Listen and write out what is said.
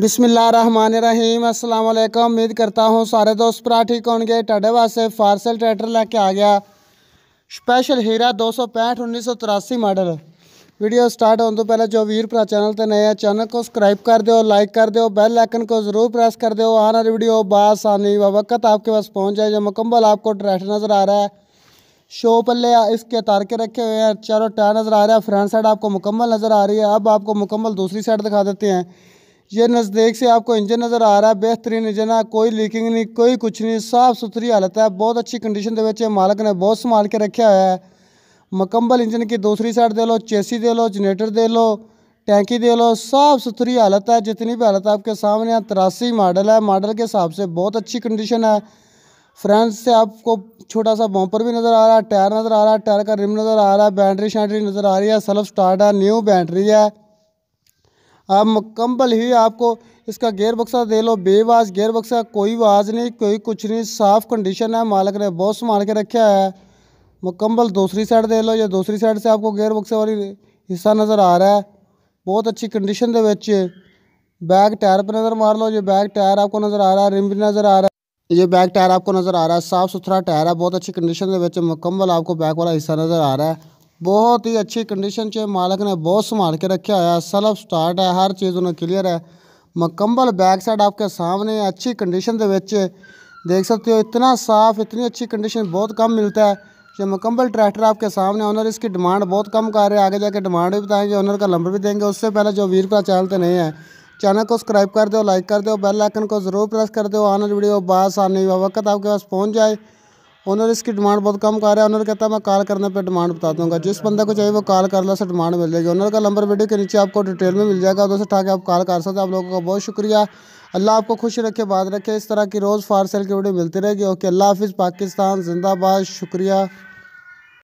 बिसमीम अल्लाम उम्मीद करता हूँ सारे दोस्त पराठ ठीक होंगे टडेवा वास्ते फारसल ट्रैक्टर लेके आ गया स्पेशल हीरा दो सौ पैंठ उन्नीस सौ तिरासी मॉडल वीडियो स्टार्ट होने तो पहले जो वीर भरा चैनल तो नए हैं चैनल को सब्सक्राइब कर दो लाइक कर दो बैल आइकन को ज़रूर प्रेस कर दो आने वाली वीडियो बासानी वक्त आपके पास पहुँच जाए जो मुकम्मल आपको ट्रैक्टर नज़र आ रहा है शो पल्ले इसके तार के रखे हुए हैं चारों टायर नज़र आ रहा है फ्रंट साइड आपको मुकम्मल नज़र आ रही है अब आपको मुकम्मल दूसरी साइड दिखा देते हैं ये नज़दीक से आपको इंजन नज़र आ रहा है बेहतरीन इंजन है कोई लीकिंग नहीं कोई कुछ नहीं साफ़ सुथरी हालत है बहुत अच्छी कंडीशन के मालक ने बहुत संभाल के रखा हुआ है मुकम्मल इंजन की दूसरी साइड दे लो चेसी दे लो जनरेटर दे लो टैंकी दे लो साफ़ सुथरी हालत है जितनी भी हालत आपके सामने यहाँ तिरासी मॉडल है मॉडल के हिसाब से बहुत अच्छी कंडीशन है फ्रेंड्स से आपको छोटा सा बम्पर भी नज़र आ रहा है टायर नज़र आ रहा है टायर का रिम नज़र आ रहा है बैटरी शैटरी नज़र आ रही है सेल्फ स्टार्ट है न्यू बैटरी है आप मुकम्मल ही आपको इसका गेयर बक्सा दे लो बेवाज गेयर बक्सा कोई आवाज़ नहीं कोई कुछ नहीं साफ़ कंडीशन है मालिक ने बहुत संभाल के रखा है मुकम्मल दूसरी साइड दे लो या दूसरी साइड से आपको गेयर बक्से वाली हिस्सा नज़र आ रहा है बहुत अच्छी कंडीशन के बैक टायर पर नज़र मार लो ये बैक टायर आपको नज़र आ रहा है रिम भी नज़र आ रहा है ये बैक टायर आपको नज़र आ रहा है साफ़ सुथरा टायर है बहुत अच्छी कंडीशन के मुकम्मल आपको बैक वाला हिस्सा नज़र आ रहा है बहुत ही अच्छी कंडीशन च मालक ने बहुत संभाल के रखा है सलफ स्टार्ट है हर चीज़ उन्हें क्लियर है मुकम्मल बैक साइड आपके सामने अच्छी कंडीशन के देख सकते हो इतना साफ़ इतनी अच्छी कंडीशन बहुत कम मिलता है जो मुकम्मल ट्रैक्टर आपके सामने ऑनर इसकी डिमांड बहुत कम कर रहे हैं आगे जाके डिमांड भी बताएंगे ऑनर का नंबर भी देंगे उससे पहले जो वीर का चैनल तो नहीं है चैनल को सब्सक्राइब कर दो लाइक कर दो बेल आइकन को ज़रूर प्रेस कर दो ऑनर वीडियो बासानी वक्त आपके पास पहुँच जाए ओनर इसकी डिमांड बहुत कम कर रहा है ओनर कहता है मैं कॉल करने पर डिमांड बता दूंगा जिस बंदे को चाहिए वो कॉल कर लो उसे डिमांड मिल जाएगी ओनर का नंबर वीडियो के नीचे आपको डिटेल में मिल जाएगा दोस्तों से के आप कॉल कर सकते हैं आप लोगों का बहुत शुक्रिया अल्लाह आपको खुश रखे बात रखे इस तरह की रोज़ फार सेल की वीडियो मिलती रहेगी ओके अल्लाह हाफिज़ पाकिस्तान जिंदाबाद शुक्रिया